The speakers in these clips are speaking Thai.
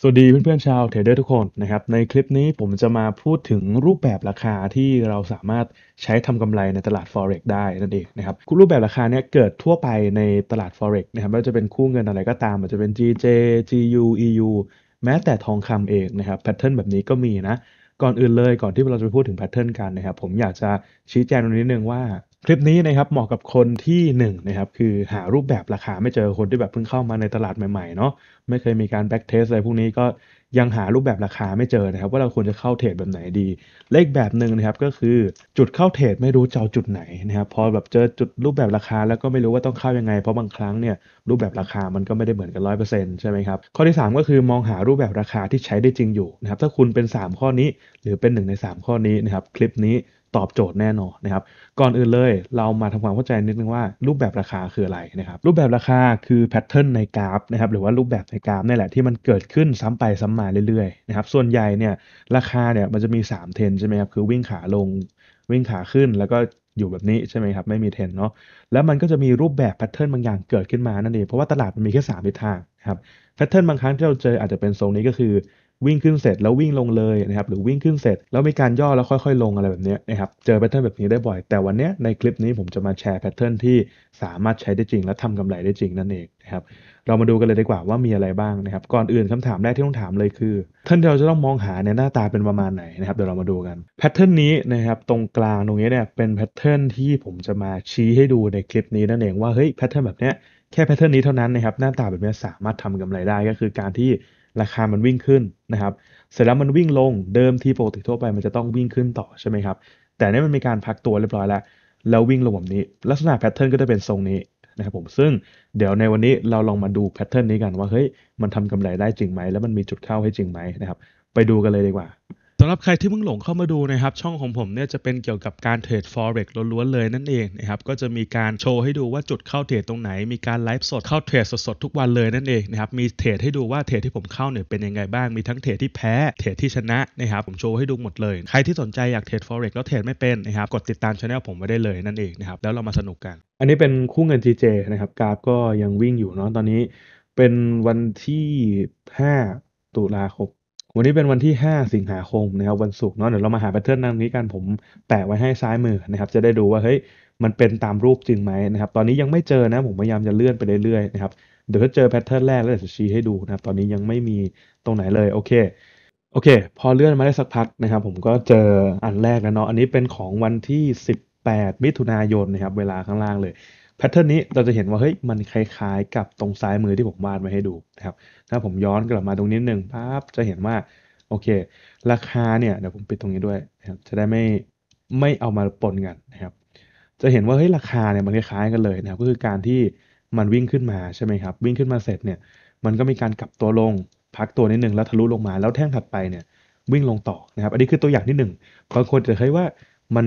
สวัสดีเพื่อนๆชาวเทรดเดอร์ทุกคนนะครับในคลิปนี้ผมจะมาพูดถึงรูปแบบราคาที่เราสามารถใช้ทำกำไรในตลาด Forex ได้นั่นเองนะครับรูปแบบราคาเนี้ยเกิดทั่วไปในตลาด Forex นะครับไม่ว่าจะเป็นคู่เงินอะไรก็ตามอาจจะเป็น GJ GU EU แม้แต่ทองคำเองนะครับแพทเทิร์นแบบนี้ก็มีนะ ก่อนอื่นเลยก่อนที่เราจะไปพูดถึงแพทเทิร์นกันนะครับผมอยากจะชี้แจงตรงนี้นึงว่าคลิปนี้นะครับเหมาะกับคนที่1นนะครับ คือหารูปแบบราคาไม่เจอคนที่แบบเพิ่งเข้ามาในตลาดใหม่ๆเนาะไม่เคยมีการแบ็กเทสอะไรพวกนี้ก็ยังหารูปแบบราคาไม่เจอนะครับว่าเราควรจะเข้าเทรดแบบไหนดี เลขแบบหนึ่งนะครับก็คือจุดเข้าเทรดไม่รู้จะเอาจุดไหนนะครับพอแบบเจอจุดรูปแบบราคา แล้วก็ไม่รู้ว่าต้องเข้ายังไง เพราะบางครั้งเนี่ยรูปแบบราคามันก็ไม่ได้เหมือนกันร้อยเปอร์เซ็นต์ใช่ไหมครับข้อที่ 3 ก็คือมองหารูปแบบราคาที่ใช้ได้จริงอยู่นะครับถ้าคุณเป็น 3 ข้อนี้ หรือเป็น1ใน3 ข้อนี้นะครับคลิปนี้ตอบโจทย์แน่นอนนะครับ ก่อนอื่นเลยเรามาทำความเข้าใจนิดนึงว่ารูปแบบราคาคืออะไรนะครับ รูปแบบราคาคือแพทเทิร์นในกราฟนะครับหรือว่ารูปแบบในกราฟนี่แหละที่มันเกิดขึ้นซ้ำไปซ้ามาเรื่อยๆนะครับ ส่วนใหญ่เนี่ยราคาเนี่ยมันจะมี 3เทนใช่ไหมครับคือวิ่งขาลงวิ่งขาขึ้นแล้วก็อยู่แบบนี้ใช่ไหมครับไม่มีเทนเนาะแล้วมันก็จะมีรูปแบบแพทเทิร์นบางอย่างเกิดขึ้นมานั่นเองเพราะว่าตลาดมันมีแค่3ทิศทางครับแพทเทิร์นบางครั้งที่เราเจออาจจะเป็นทรงนี้ก็คือวิ่งขึ้นเสร็จแล้ววิ่งลงเลยนะครับหรือวิ่งขึ้นเสร็จแล้วมีการย่อแล้วค่อย ๆ ลงอะไรแบบนี้นะครับเจอแพทเทิร์นแบบนี้ได้บ่อย แต่วันนี้ในคลิปนี้ผมจะมาแชร์แพทเทิร์นที่สามารถใช้ได้จริงและทำกำไรได้จริงนั่นเองนะครับเรามาดูกันเลยดีกว่าว่ามีอะไรบ้างนะครับ ก่อนอื่นคำถามแรกที่ต้องถามเลยคือท่านเราจะต้องมองหาในหน้าตาเป็นประมาณไหนนะครับเดี๋ยวเรามาดูกันแพทเทิร์นนี้นะครับ ตรงกลางตรงนี้เนี่ยเป็นแพทเทิร์นที่ผมจะมาชี้ให้ดูในคลิปนี้นั่นเอง ว่าเฮ้ยแพทเทิร์นแบบนี้แค่แพทเทิร์นนี้เท่านั้นนะครับหน้าตาแบบนี้สามารถทำกำไรได้ก็คือการที่ราคามันวิ่งขึ้นนะครับเสร็จแล้วมันวิ่งลงเดิมที่ปกติทั่วไปมันจะต้องวิ่งขึ้นต่อใช่ไหมครับแต่นี่มันมีการพักตัวเรียบร้อยแล้วแล้ววิ่งลงแบบนี้ ลักษณะแพทเทิร์นก็จะเป็นทรงนี้นะครับผมซึ่งเดี๋ยวในวันนี้เราลองมาดูแพทเทิร์นนี้กัน ว่าเฮ้ยมันทำกำไรได้จริงไหมแล้ว มันมีจุดเข้าให้จริงไหมนะครับ ไปดูกันเลยดีกว่าสำหรับใครที่เพิ่งหลงเข้ามาดูนะครับช่องของผมเนี่ยจะเป็นเกี่ยวกับการเทรด forex ล้วนๆเลยนั่นเองนะครับก็จะมีการโชว์ให้ดูว่าจุดเข้าเทรดตรงไหนมีการไลฟ์สดเข้าเทรดสดๆทุกวันเลยนั่นเองนะครับมีเทรดให้ดูว่าเทรดที่ผมเข้าเนี่ยเป็นยังไงบ้างมีทั้งเทรดที่แพ้เทรดที่ชนะนะครับผมโชว์ให้ดูหมดเลย ใครที่สนใจอยากเทรด forex แล้วเทรดไม่เป็นนะครับกดติดตามช anel ผมไว้ได้เลยนั่นเองนะครับแล้วเรามาสนุกกันอันนี้เป็นคู่เงิน GJ นะครับกราฟก็ยังวิ่งอยู่เนาะตอนนี้ เป็นวันที่ 5 ตุลาคมวันนี้เป็นวันที่ 5 สิงหาคมนะครับ วันศุกร์เนาะ เดี๋ยวเรามาหาแพทเทิร์นนั้นนี้กัน ผมแปะไว้ให้ซ้ายมือนะครับ จะได้ดูว่าเฮ้ย มันเป็นตามรูปจริงไหมนะครับ ตอนนี้ยังไม่เจอนะ ผมพยายามจะเลื่อนไปเรื่อยๆนะครับ เดี๋ยวถ้าเจอแพทเทิร์นแรกแล้วจะชี้ให้ดูนะครับ ตอนนี้ยังไม่มีตรงไหนเลย โอเค โอเค พอเลื่อนมาได้สักพักนะครับ ผมก็เจออันแรกแล้วเนาะ อันนี้เป็นของวันที่ 18 มิถุนายนนะครับ เวลาข้างล่างเลยแพทเทิร์นนี้เราจะเห็นว่าเฮ้ยมันคล้ายๆกับตรงซ้ายมือที่ผมวาดไว้ให้ดูนะครับถ้าผมย้อนกลับมาตรงนี้หนึ่งปั๊บจะเห็นว่าโอเค ราคาเนี่ยเดี๋ยวผมปิดตรงนี้ด้วยนะครับจะได้ไม่ไม่เอามาปนกันนะครับ จะเห็นว่าเฮ้ยราคาเนี่ยมันคล้าย ๆกันเลยนะครับก็คือการที่มันวิ่งขึ้นมาใช่ไหมครับ วิ่งขึ้นมาเสร็จเนี่ยมันก็มีการกลับตัวลงพักตัวนิดหนึ่งแล้วทะลุลงมา แล้วแท่งถัดไปเนี่ย วิ่งลงต่อนะครับอันนี้คือตัวอย่างที่งบางคนจะเคยว่ามัน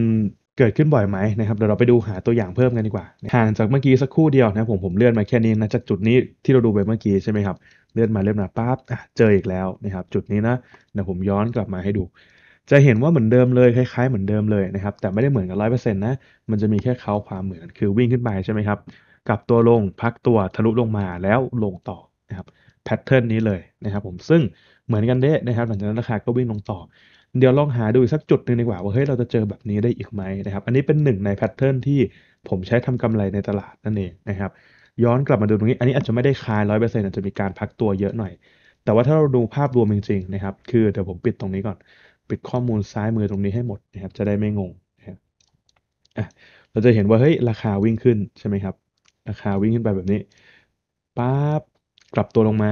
เกิดขึ้นบ่อยไหมนะครับเดี๋ยวเราไปดูหาตัวอย่างเพิ่มกันดีกว่าห่างจากเมื่อกี้สักครู่เดียวนะผมผมเลื่อนมาแค่นี้นะจากจุดนี้ที่เราดูไปเมื่อกี้ใช่ไหมครับเลื่อนมาเลื่อนมาปั๊บเจออีกแล้วนะครับ จุดนี้นะเดี๋ยวผมย้อนกลับมาให้ดู จะเห็นว่าเหมือนเดิมเลยคล้ายๆเหมือนเดิมเลยนะครับแต่ไม่ได้เหมือนกันร้อยเปอร์เซ็นต์นะมันจะมีแค่เขาความเหมือนคือวิ่งขึ้นไปใช่ไหมครับกลับตัวลงพักตัวทะลุลงมาแล้วลงต่อนะครับแพทเทิร์นนี้เลยนะครับ ผมซึ่งเหมือนกันเด้นะครับ หลังจากนั้นราคาก็วิ่งลงต่อเดี๋ยวลองหาดูสักจุดหนึ่งดีกว่าว่าเฮ้ยเราจะเจอแบบนี้ได้อีกไหมนะครับอันนี้เป็นหนึ่งในแพทเทิร์นที่ผมใช้ทำกำไรในตลาดนั่นเองนะครับย้อนกลับมาดูตรงนี้ อันนี้อาจจะไม่ได้คายร้อยเปอร์เซ็นต์อาจจะมีการพักตัวเยอะหน่อย แต่ว่าถ้าเราดูภาพรวมจริงๆนะครับคือเดี๋ยวผมปิดตรงนี้ก่อน ปิดข้อมูลซ้ายมือตรงนี้ให้หมดนะครับจะได้ไม่งงนะครับอ่ะเราจะเห็นว่าเฮ้ยราคาวิ่งขึ้นใช่ไหมครับราคาวิ่งขึ้นไปแบบนี้ปั๊บกลับตัวลงมา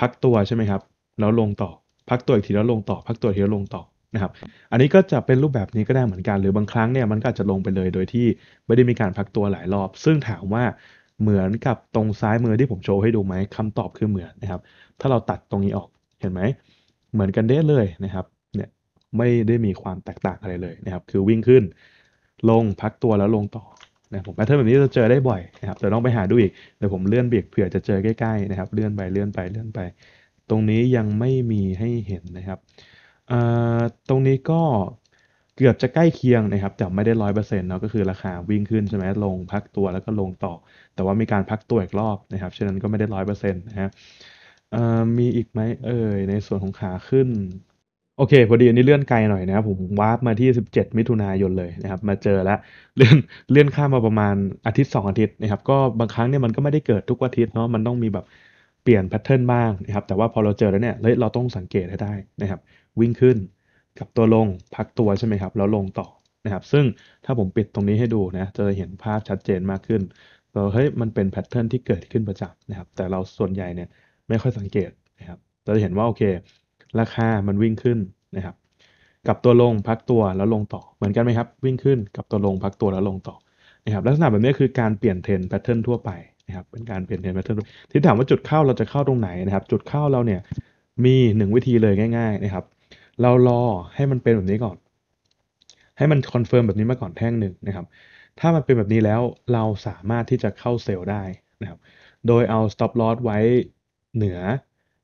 พักตัวใช่ไหมครับแล้วลงต่อพักตัวอีกทีแล้วลงต่อ พักตัวทีแล้วลงต่อ นะครับ อันนี้ก็จะเป็นรูปแบบนี้ก็ได้เหมือนกัน หรือบางครั้งเนี่ยมันก็จะลงไปเลย โดยที่ไม่ได้มีการพักตัวหลายรอบ ซึ่งถามว่าเหมือนกับตรงซ้ายมือที่ผมโชว์ให้ดูไหมคำตอบคือเหมือนนะครับ ถ้าเราตัดตรงนี้ออก เห็นไหม เหมือนกันได้เลยนะครับ เนี่ย ไม่ได้มีความแตกต่างอะไรเลยนะครับ คือวิ่งขึ้น ลง พักตัวแล้วลงต่อ นะผมแพทเทิร์นแบบนี้จะเจอได้บ่อยนะครับ๋ยวต้องไปหาดูอีก เดี๋ยวผมเลื่อนเบียกเผื่อจะเจอใกล้ๆนะครับ เลื่อนไป เลื่อนไปเลื่อนไปตรงนี้ยังไม่มีให้เห็นนะครับตรงนี้ก็เกือบจะใกล้เคียงนะครับแต่ไม่ได้ร้อยเปอร์เซ็นต์เนาะก็คือราคาวิ่งขึ้นใช่ไหมลง พักตัวแล้วก็ลงต่อ แต่ว่ามีการพักตัวอีกรอบนะครับฉะนั้นก็ไม่ได้ร้อยเปอร์เซ็นต์นะฮะมีอีกไหมเอ่ยในส่วนของขาขึ้น โอเคพอดีอันนี้เลื่อนไกลหน่อยนะครับผมวาร์ปมาที่ 17 มิถุนายนเลยนะครับมาเจอแล้วเลื่อนเลื่อนข้ามมาประมาณอาทิตย์2อาทิตย์นะครับก็บางครั้งเนี่ยมันก็ไม่ได้เกิดทุกอาทิตย์เนาะมันต้องมีแบบเปลี่ยนแพทเทิร์นบ้างนะครับแต่ว่าพอเราเจอแล้วเนี่ยเราต้องสังเกตให้ได้นะครับวิ่งขึ้นกับตัวลงพักตัวใช่ไหมครับแล้วลงต่อนะครับซึ่งถ้าผมปิดตรงนี้ให้ดูนะจะเห็นภาพชัดเจนมากขึ้นเราเฮ้ยมันเป็นแพทเทิร์นที่เกิดขึ้นประจำนะครับ แต่เราส่วนใหญ่เนี่ยไม่ค่อยสังเกตนะครับเราจะเห็นว่าโอเคราคามันวิ่งขึ้นนะครับกับตัวลงพักตัวแล้วลงต่อเหมือนกันไหมครับ วิ่งขึ้นกับตัวลงพักตัวแล้วลงต่อนะครับลักษณะแบบนี้คือการเปลี่ยนเทรนแพทเทิร์นทั่วไปนะครับเป็นการเปลี่ยนแปลงแพทเทิร์นที่ถามว่าจุดเข้าเราจะเข้าตรงไหนนะครับ จุดเข้าเราเนี่ยมีหนึ่งวิธีเลยง่าย ๆนะครับ เรารอให้มันเป็นแบบนี้ก่อน ให้มันคอนเฟิร์มแบบนี้มาก่อนแท่งหนึ่งนะครับ ถ้ามันเป็นแบบนี้แล้วเราสามารถที่จะเข้าเซลล์ได้นะครับ โดยเอา stop loss ไว้เหนือ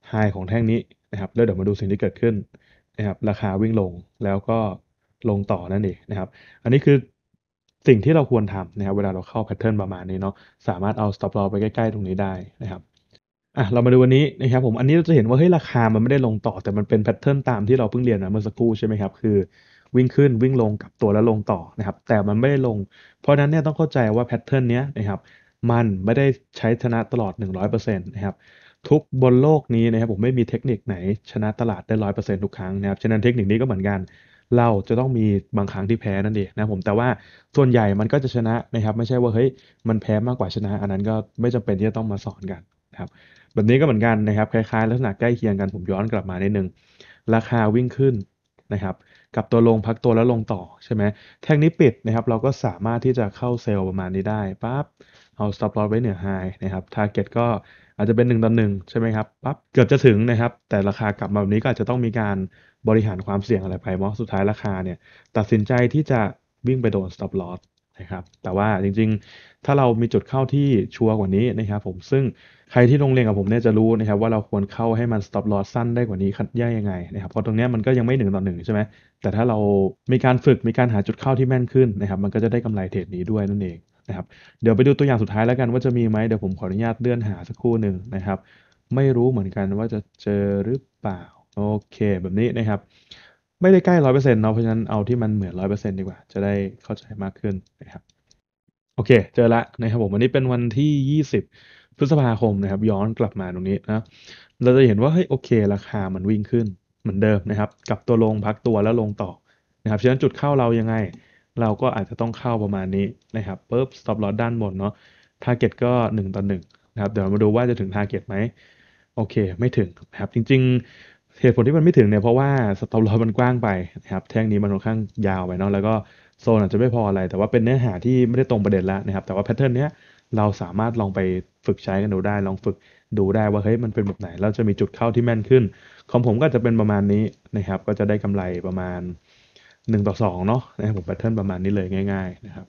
ไฮของแท่งนี้นะครับ แล้วเดี๋ยวมาดูสิ่งที่เกิดขึ้นนะครับ ราคาวิ่งลงแล้วก็ลงต่อนั่นเองนะครับ อันนี้คือสิ่งที่เราควรทำนะครับเวลาเราเข้าแพทเทิร์นประมาณนี้เนาะสามารถเอา stop loss ไปใกล้ๆตรงนี้ได้นะครับอ่ะเรามาดูวันนี้นะครับผมอันนี้เราจะเห็นว่าเฮ้ย ราคามันไม่ได้ลงต่อแต่มันเป็นแพทเทิร์นตามที่เราเพิ่งเรียนมาเมื่อสักครู่ใช่ไหมครับคือ วิ่งขึ้นวิ่งลงกับตัวแล้วลงต่อนะครับแต่มันไม่ได้ลง เพราะนั้นเนี่ยต้องเข้าใจว่าแพทเทิร์นนี้นะครับมันไม่ได้ใช้ชนะตลอด 100%นะครับทุกบนโลกนี้นะครับผมไม่มีเทคนิคไหนชนะตลาดได้ร้อยเปอร์เซ็นต์ทุกครั้งนะครับฉะนั้นเทคนิคนี้ก็เหมือนกันเราจะต้องมีบางครั้งที่แพ้นั่นเองนะผมแต่ว่าส่วนใหญ่มันก็จะชนะนะครับ ไม่ใช่ว่าเฮ้ยมันแพ้มากกว่าชนะอันนั้นก็ไม่จำเป็นที่จะต้องมาสอนกันนะครับแบบนี้ก็เหมือนกันนะครับคล้ายๆลักษณะใกล้เคียงกัน ผมย้อนกลับมานิดนึงราคาวิ่งขึ้นนะครับกับตัวลงพักตัวแล้วลงต่อใช่ไหมแท่งนี้ปิดนะครับเราก็สามารถที่จะเข้าเซลล์ประมาณนี้ได้ปั๊บเอา stop loss ไว้เหนือ high นะครับ target ก็อาจจะเป็น1ต่อหนึ่งใช่ไหมครับปั๊บเกือบจะถึงนะครับแต่ราคากลับมาแบบนี้ก็อาจจะต้องมีการบริหารความเสี่ยงอะไรไปเราะสุดท้ายราคาเนี่ยตัดสินใจที่จะวิ่งไปโดน stop loss นะครับแต่ว่าจริงๆ ถ้าเรามีจุดเข้าที่ชัวร์กว่านี้นะครับผมซึ่งใครที่ลงเรียนกับผมเนี่ยจะรู้นะครับ ว่าเราควรเข้าให้มัน stop loss สั้นได้กว่านี้คัดแยกยังไงนะครับเพราะตรงนี้มันก็ยังไม่หนึ่งต่อหนึ่งใช่ไหมแต่ถ้าเรามีการฝึกมีการหาจุดเข้าที่แม่นขึ้นนะครับ มันก็จะได้กำไรเทรดนี้ด้วยนั่นเองนะครับเดี๋ยวไปดูตัวอย่างสุดท้ายแล้วกัน ว่าจะมีไหมเดี๋ยวผมขออนุญาตเลื่อนหาสักครู่หนึ่งนะครับ ไม่รู้เหมือนกันว่าจะเจอหรือเปล่าโอเคแบบนี้นะครับไม่ได้ใกล้ร้อยเปอร์เซ็นต์เนาะเพราะฉะนั้นเอาที่มันเหมือนร้อยเปอร์เซ็นต์ดีกว่า จะได้เข้าใจมากขึ้นนะครับ โอเคเจอละนะครับผมวันนี้เป็นวันที่ยี่สิบพฤษภาคมนะครับ ย้อนกลับมาตรงนี้นะเราจะเห็นว่าเฮ้ยโอเค ราคามันวิ่งขึ้นเหมือนเดิมนะครับกับตัวลงพักตัวแล้วลงต่อนะครับฉะนั้นจุดเข้าเรายังไง เราก็อาจจะต้องเข้าประมาณนี้นะครับปุ๊บ stop loss ด้านบนเนาะ target ก็ 1ต่อ1นะครับเดี๋ยวมาดูว่าจะถึง target ไหมโอเค ไม่ถึงนะครับจริง ๆเหตุผลที่มันไม่ถึงเนี่ยเพราะว่าสต็อปลอสมันกว้างไปนะครับแท่งนี้มันค่อนข้างยาวไปเนาะแล้วก็โซนอาจจะไม่พออะไร แต่ว่าเป็นเนื้อหาที่ไม่ได้ตรงประเด็นแล้วนะครับ แต่ว่าแพทเทิร์นเนี้ยเราสามารถลองไปฝึกใช้กันดูได้ ลองฝึกดูได้ว่าเฮ้ยมันเป็นแบบไหนแล้วจะมีจุดเข้าที่แม่นขึ้น ของผมก็จะเป็นประมาณนี้นะครับ ก็จะได้กำไรประมาณ 1 ต่อ 2 เนาะนะผมแพทเทิร์นประมาณนี้เลยง่ายๆนะครับ